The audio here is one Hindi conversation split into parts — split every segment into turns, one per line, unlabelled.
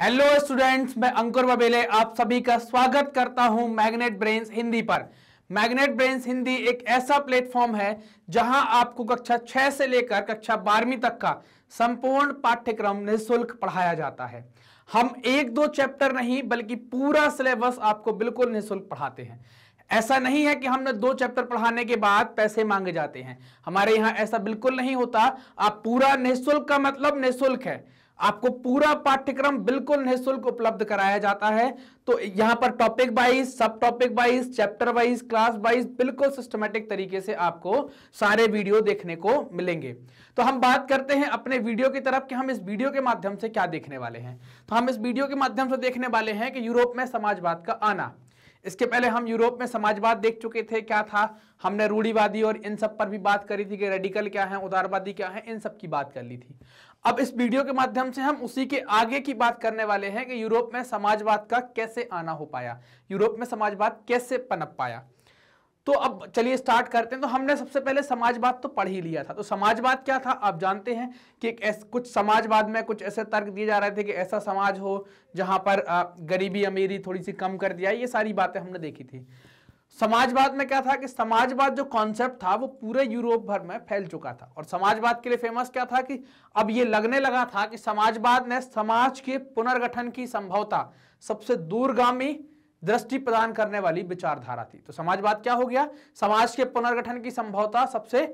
हेलो स्टूडेंट्स मैं अंकुर बबेले आप सभी का स्वागत करता हूं मैग्नेट ब्रेन्स हिंदी पर मैग्नेट ब्रेन्स हिंदी एक ऐसा प्लेटफॉर्म है जहां आपको कक्षा छह से लेकर कक्षा बारहवीं तक का संपूर्ण पाठ्यक्रम निःशुल्क पढ़ाया जाता है हम एक दो चैप्टर नहीं बल्कि पूरा सिलेबस आपको बिल्कुल निःशुल्क पढ़ाते हैं ऐसा नहीं है कि हमने दो चैप्टर पढ़ाने के बाद पैसे मांगे जाते हैं हमारे यहाँ ऐसा बिल्कुल नहीं होता आप पूरा निःशुल्क का मतलब निःशुल्क है आपको पूरा पाठ्यक्रम बिल्कुल निःशुल्क उपलब्ध कराया जाता है तो यहां पर टॉपिक वाइज सब topic wise chapter wise class wise बिल्कुल सिस्टमेटिक तरीके से आपको सारे वीडियो देखने को मिलेंगे तो हम बात करते हैं अपने वीडियो की तरफ कि हम इस वीडियो के माध्यम से क्या देखने वाले हैं तो हम इस वीडियो के माध्यम से देखने वाले हैं कि यूरोप में समाजवाद का आना इसके पहले हम यूरोप में समाजवाद देख चुके थे क्या था हमने रूढ़ीवादी और इन सब पर भी बात करी थी कि रेडिकल क्या है उदारवादी क्या है इन सब की बात कर ली थी अब इस वीडियो के माध्यम से हम उसी के आगे की बात करने वाले हैं कि यूरोप में समाजवाद का कैसे आना हो पाया यूरोप में समाजवाद कैसे पनप पाया तो अब चलिए स्टार्ट करते हैं तो हमने सबसे पहले समाजवाद तो पढ़ ही लिया था तो समाजवाद क्या था आप जानते हैं कि एस, कुछ समाजवाद में कुछ ऐसे तर्क दिए जा रहे थे कि ऐसा समाज हो जहां पर गरीबी अमीरी थोड़ी सी कम कर दिया ये सारी बातें हमने देखी थी समाजवाद में क्या था कि समाजवाद जो कॉन्सेप्ट था वो पूरे यूरोप भर में फैल चुका था और समाजवाद के लिए फेमस क्या था कि अब ये लगने लगा था कि समाजवाद ने समाज के पुनर्गठन की संभवता सबसे दूरगामी दृष्टि प्रदान करने वाली विचारधारा थी तो समाजवाद क्या हो गया समाज के पुनर्गठन की संभवता सबसे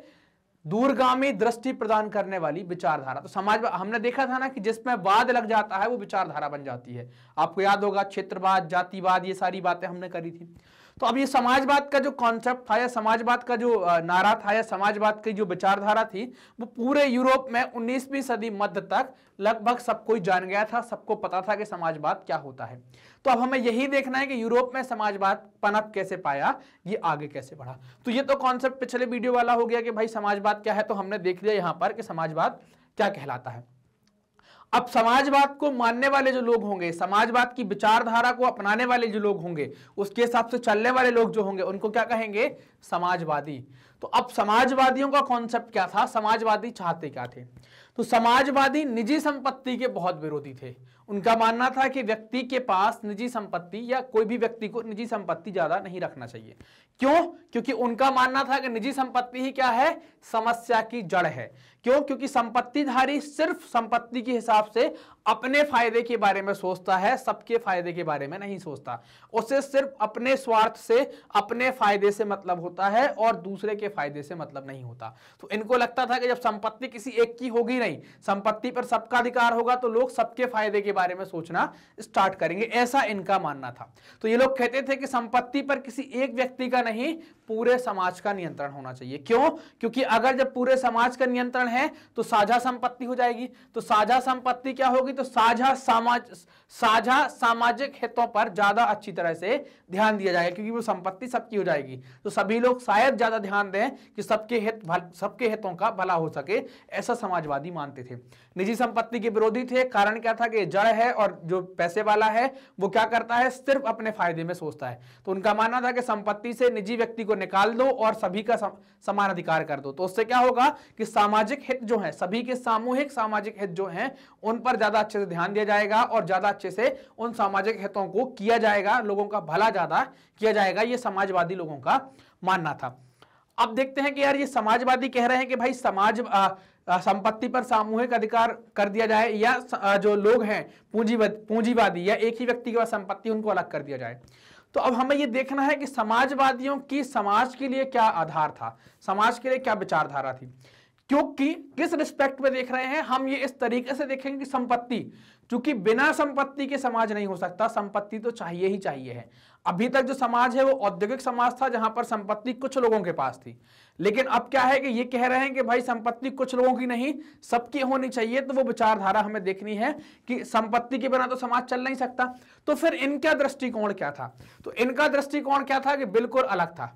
दूरगामी दृष्टि प्रदान करने वाली विचारधारा तो समाज हमने देखा था ना कि जिसमें वाद लग जाता है वो विचारधारा बन जाती है आपको याद होगा क्षेत्रवाद जातिवाद ये सारी बातें हमने करी थी तो अब ये समाजवाद का जो कॉन्सेप्ट था या समाजवाद का जो नारा था या समाजवाद की जो विचारधारा थी वो पूरे यूरोप में उन्नीसवीं सदी मध्य तक लगभग सब कोई जान गया था सबको पता था कि समाजवाद क्या होता है तो अब हमें यही देखना है कि यूरोप में समाजवाद पनप कैसे पाया ये आगे कैसे बढ़ा तो ये तो कॉन्सेप्ट पिछले वीडियो वाला हो गया कि भाई समाजवाद क्या है तो हमने देख लिया यहाँ पर कि समाजवाद क्या कहलाता है अब समाजवाद को मानने वाले जो लोग होंगे समाजवाद की विचारधारा को अपनाने वाले जो लोग होंगे उसके हिसाब से चलने वाले लोग जो होंगे उनको क्या कहेंगे समाजवादी तो अब समाजवादियों का कॉन्सेप्ट क्या था समाजवादी चाहते क्या थे तो समाजवादी निजी संपत्ति के बहुत विरोधी थे उनका मानना था कि व्यक्ति के पास निजी संपत्ति या कोई भी व्यक्ति को निजी संपत्ति ज्यादा नहीं रखना चाहिए क्यों क्योंकि उनका मानना था कि निजी संपत्ति ही क्या है समस्या की जड़ है क्यों क्योंकि संपत्तिधारी सिर्फ संपत्ति के हिसाब से अपने फायदे के बारे में सोचता है सबके फायदे के बारे में नहीं सोचता उसे सिर्फ अपने स्वार्थ से अपने फायदे से मतलब होता है और दूसरे के फायदे से मतलब नहीं होता तो इनको लगता था कि जब संपत्ति किसी एक की होगी नहीं संपत्ति पर सबका अधिकार होगा तो लोग सबके फायदे के बारे में सोचना स्टार्ट करेंगे ऐसा इनका मानना था तो ये लोग कहते थे कि संपत्ति पर किसी एक व्यक्ति का नहीं पूरे समाज का नियंत्रण होना चाहिए क्यों क्योंकि अगर जब पूरे समाज का नियंत्रण है तो साझा संपत्ति हो जाएगी तो साझा संपत्ति क्या होगी तो साझा समाज साझा सामाजिक हितों पर ज्यादा अच्छी तरह से ध्यान दिया जाएगा क्योंकि वो संपत्ति सबकी हो जाएगी तो सभी लोग शायद ज्यादा ध्यान दें कि सबके हित सबके हितों का भला हो सके ऐसा समाजवादी मानते थे निजी संपत्ति के विरोधी थे कारण क्या था कि जड़ है और जो पैसे वाला है वो क्या करता है सिर्फ अपने फायदे में सोचता है तो उनका मानना था कि संपत्ति से निजी व्यक्ति को निकाल दो और सभी का समान अधिकार कर दो तो उससे क्या होगा कि सामाजिक हित जो है सभी के सामूहिक सामाजिक हित जो है उन पर ज्यादा अच्छे से ध्यान दिया जाएगा और ज्यादा अच्छे से उन सामाजिक हितों को किया जाएगा लोगों का भला ज्यादा किया जाएगा ये समाजवादी लोगों का मानना था अब देखते हैं कि यार ये समाजवादी कह रहे हैं कि भाई समाज आ, संपत्ति पर सामूहिक अधिकार कर दिया जाए या जो लोग हैं पूंजीवादी पूंजीवादी या एक ही व्यक्ति के पास संपत्ति उनको अलग कर दिया जाए तो अब हमें ये देखना है कि समाजवादियों की समाज के लिए क्या आधार था समाज के लिए क्या विचारधारा थी क्योंकि किस रिस्पेक्ट में देख रहे हैं हम ये इस तरीके से देखेंगे कि संपत्ति क्योंकि बिना संपत्ति के समाज नहीं हो सकता संपत्ति तो चाहिए ही चाहिए है अभी तक जो समाज है वो औद्योगिक समाज था जहां पर संपत्ति कुछ लोगों के पास थी लेकिन अब क्या है कि ये कह रहे हैं कि भाई संपत्ति कुछ लोगों की नहीं सबकी होनी चाहिए तो वो विचारधारा हमें देखनी है कि संपत्ति के बिना तो समाज चल नहीं सकता तो फिर इनका दृष्टिकोण क्या था तो इनका दृष्टिकोण क्या था कि बिल्कुल अलग था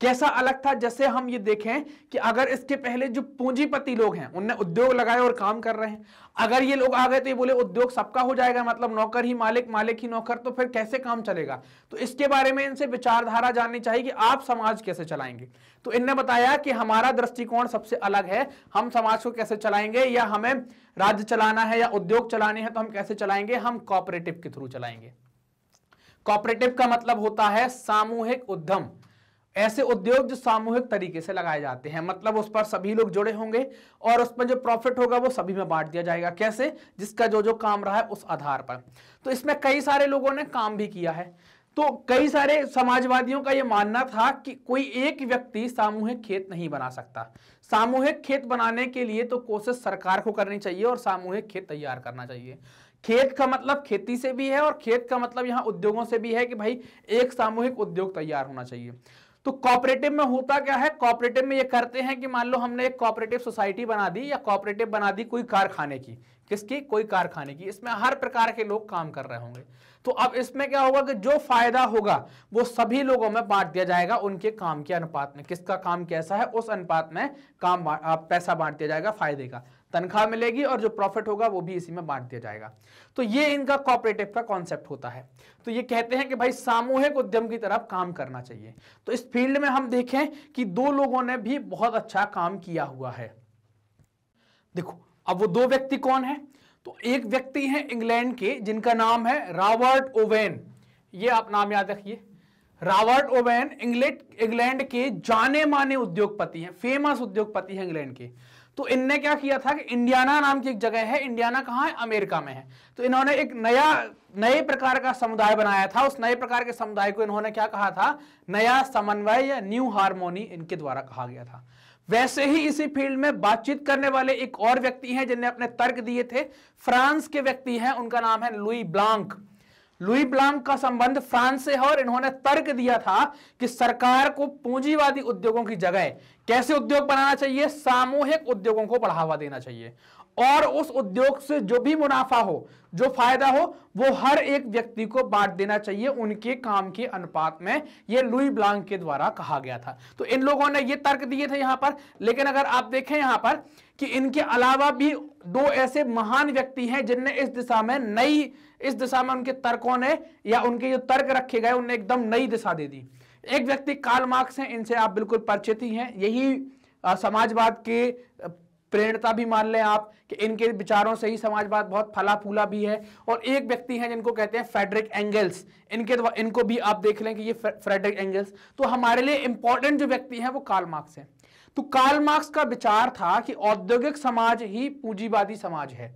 कैसा अलग था जैसे हम ये देखें कि अगर इसके पहले जो पूंजीपति लोग हैं उनने उद्योग लगाए और काम कर रहे हैं अगर ये लोग आ गए तो ये बोले उद्योग सबका हो जाएगा मतलब नौकर ही मालिक मालिक ही नौकर तो फिर कैसे काम चलेगा तो इसके बारे में इनसे विचारधारा जाननी चाहिए कि आप समाज कैसे चलाएंगे तो इनने बताया कि हमारा दृष्टिकोण सबसे अलग है हम समाज को कैसे चलाएंगे या हमें राज्य चलाना है या उद्योग चलाने हैं तो हम कैसे चलाएंगे हम कॉपरेटिव के थ्रू चलाएंगे कॉपरेटिव का मतलब होता है सामूहिक उद्यम ऐसे उद्योग जो सामूहिक तरीके से लगाए जाते हैं मतलब उस पर सभी लोग जुड़े होंगे और उस पर जो प्रॉफिट होगा वो सभी में बांट दिया जाएगा कैसे जिसका जो जो काम रहा है उस आधार पर तो इसमें कई सारे लोगों ने काम भी किया है तो कई सारे समाजवादियों का यह मानना था कि कोई एक व्यक्ति सामूहिक खेत नहीं बना सकता सामूहिक खेत बनाने के लिए तो कोशिश सरकार को करनी चाहिए और सामूहिक खेत तैयार करना चाहिए खेत का मतलब खेती से भी है और खेत का मतलब यहाँ उद्योगों से भी है कि भाई एक सामूहिक उद्योग तैयार होना चाहिए तो कॉपरेटिव में होता क्या है कॉपरेटिव में ये करते हैं कि मान लो हमने एक कॉपरेटिव सोसाइटी बना दी या कॉपरेटिव बना दी कोई कारखाने की किसकी कोई कारखाने की इसमें हर प्रकार के लोग काम कर रहे होंगे तो अब इसमें क्या होगा कि जो फायदा होगा वो सभी लोगों में बांट दिया जाएगा उनके काम के अनुपात में किसका काम कैसा है उस अनुपात में काम पैसा बांट दिया जाएगा फायदे का तनख्वाह मिलेगी और जो प्रॉफिट होगा वो भी इसी में बांट दिया जाएगा तो ये इनका कॉपरेटिव का कॉन्सेप्ट होता है तो ये कहते हैं कि भाई सामूहिक उद्यम की तरफ काम करना चाहिए तो इस फील्ड में हम देखें कि दो लोगों ने भी बहुत अच्छा काम किया हुआ है देखो अब वो दो व्यक्ति कौन है तो एक व्यक्ति है इंग्लैंड के जिनका नाम है रॉबर्ट ओवेन ये आप नाम याद रखिए रॉबर्ट ओवेन इंग्लैंड इंग्लैंड के जाने माने उद्योगपति हैं फेमस उद्योगपति हैं इंग्लैंड के तो इनने क्या किया था कि इंडियाना नाम की एक जगह है इंडियाना कहाँ है अमेरिका में है तो इन्होंने एक नया नए प्रकार का समुदाय बनाया था उस नए प्रकार के समुदाय को इन्होंने क्या कहा था नया समन्वय या न्यू हारमोनी इनके द्वारा कहा गया था वैसे ही इसी फील्ड में बातचीत करने वाले एक और व्यक्ति हैं जिनने अपने तर्क दिए थे फ्रांस के व्यक्ति हैं उनका नाम है लुई ब्लांक लुई ब्लांक का संबंध फ्रांस से है और इन्होंने तर्क दिया था कि सरकार को पूंजीवादी उद्योगों की जगह कैसे उद्योग बनाना चाहिए सामूहिक उद्योगों को बढ़ावा देना चाहिए और उस उद्योग से जो भी मुनाफा हो जो फायदा हो वो हर एक व्यक्ति को बांट देना चाहिए उनके काम के अनुपात में ये लुई ब्लांक के द्वारा कहा गया था तो इन लोगों ने ये तर्क दिए थे यहां पर लेकिन अगर आप देखें यहां पर कि इनके अलावा भी दो ऐसे महान व्यक्ति हैं जिनने इस दिशा में नई इस दिशा में उनके तर्कों ने या उनके जो तर्क रखे गए उनने एकदम नई दिशा दे दी एक व्यक्ति कार्ल मार्क्स हैं इनसे आप बिल्कुल परिचित ही हैं यही समाजवाद के प्रेरणता भी मान लें आप कि इनके विचारों से ही समाजवाद बहुत फला फूला भी है और एक व्यक्ति हैं जिनको कहते हैं फ्रेडरिक एंगल्स इनके इनको भी आप देख लें कि ये फ्रेडरिक एंगल्स तो हमारे लिए इंपॉर्टेंट जो व्यक्ति हैं वो कार्ल मार्क्स हैं तो कार्ल मार्क्स का विचार था कि औद्योगिक समाज ही पूंजीवादी समाज है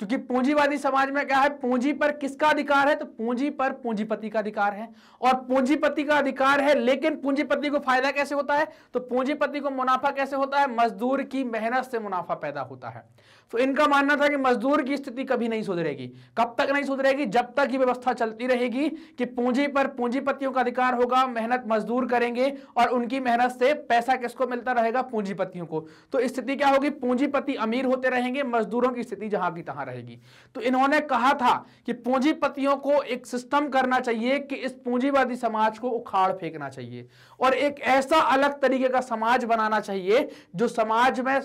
क्योंकि पूंजीवादी समाज में क्या है पूंजी पर किसका अधिकार है तो पूंजी पर पूंजीपति का अधिकार है और पूंजीपति का अधिकार है लेकिन पूंजीपति को फायदा कैसे होता है तो पूंजीपति को मुनाफा कैसे होता है मजदूर की मेहनत से मुनाफा पैदा होता है तो इनका मानना था कि मजदूर की स्थिति कभी नहीं सुधरेगी कब तक नहीं सुधरेगी जब तक ये व्यवस्था चलती रहेगी कि पूंजी पर पूंजीपतियों का अधिकार होगा मेहनत मजदूर करेंगे और उनकी मेहनत से पैसा किसको मिलता रहेगा पूंजीपतियों को तो स्थिति क्या होगी पूंजीपति अमीर होते रहेंगे मजदूरों की स्थिति जहां की तहां रहेगी तो इन्होंने कहा था कि पूंजीपतियों को एक सिस्टम करना चाहिए कि इस पूंजीवादी समाज को उखाड़ फेंकना चाहिए और एक ऐसा अलग तरीके का समाज बनाना चाहिए जो समाज में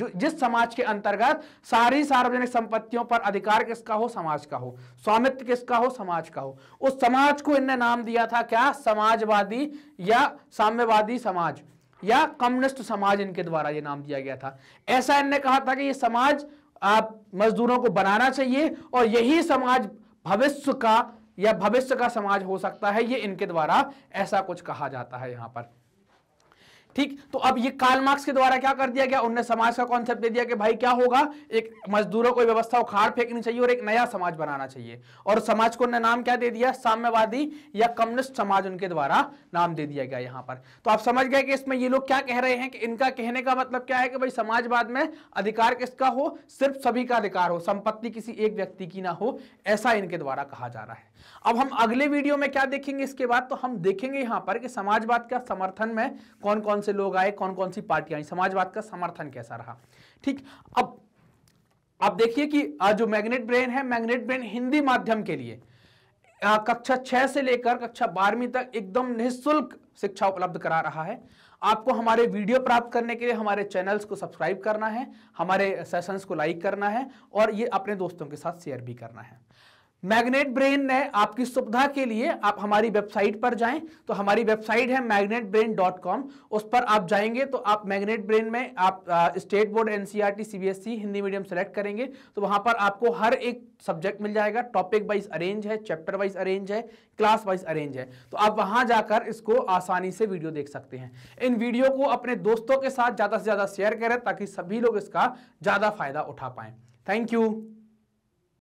जो जिस समाज के अंतर्गत सारी सार्वजनिक संपत्तियों पर अधिकार किसका हो समाज का हो स्वामित्व किसका हो समाज का हो उस समाज को इनने नाम दिया था क्या समाजवादी या साम्यवादी समाज या कम्युनिस्ट समाज इनके द्वारा ये नाम दिया गया था ऐसा इनने कहा था कि ये समाज आप मजदूरों को बनाना चाहिए और यही समाज भविष्य का या भविष्य का समाज हो सकता है ये इनके द्वारा ऐसा कुछ कहा जाता है यहाँ पर ठीक तो अब ये काल मार्क्स के द्वारा क्या कर दिया गया उनने समाज का कॉन्सेप्ट दे दिया कि भाई क्या होगा एक मजदूरों को व्यवस्था उखाड़ फेंकनी चाहिए और एक नया समाज बनाना चाहिए और समाज को उन्हें नाम क्या दे दिया साम्यवादी या कम्युनिस्ट समाज उनके द्वारा नाम दे दिया गया यहाँ पर तो आप समझ गए कि इसमें ये लोग क्या कह रहे हैं कि इनका कहने का मतलब क्या है कि भाई समाजवाद में अधिकार किसका हो सिर्फ सभी का अधिकार हो संपत्ति किसी एक व्यक्ति की ना हो ऐसा इनके द्वारा कहा जा रहा है अब हम अगले वीडियो में क्या देखेंगे इसके बाद तो हम देखेंगे यहां पर कि समाजवाद का समर्थन में कौन कौन से लोग आए कौन कौन सी पार्टियां आई समाजवाद का समर्थन कैसा रहा ठीक अब आप देखिए कि जो मैग्नेट ब्रेन है मैग्नेट ब्रेन हिंदी माध्यम के लिए कक्षा छह से लेकर कक्षा बारहवीं तक एकदम निःशुल्क शिक्षा उपलब्ध करा रहा है आपको हमारे वीडियो प्राप्त करने के लिए हमारे चैनल्स को सब्सक्राइब करना है हमारे सेशंस को लाइक करना है और ये अपने दोस्तों के साथ शेयर भी करना है मैग्नेट ब्रेन ने आपकी सुविधा के लिए आप हमारी वेबसाइट पर जाएं तो हमारी वेबसाइट है मैग्नेट ब्रेन डॉट कॉम उस पर आप जाएंगे तो आप मैग्नेट ब्रेन में आप state board S CBSE e e, Hindi medium select करेंगे तो वहां पर आपको हर एक सब्जेक्ट मिल जाएगा टॉपिक वाइज अरेंज है चैप्टर वाइज अरेंज है क्लास वाइज अरेंज है तो आप वहां जाकर इसको आसानी से वीडियो देख सकते हैं इन वीडियो को अपने दोस्तों के साथ ज़्यादा से ज़्यादा शेयर करें ताकि सभी लोग इसका ज़्यादा फायदा उठा पाए थैंक यू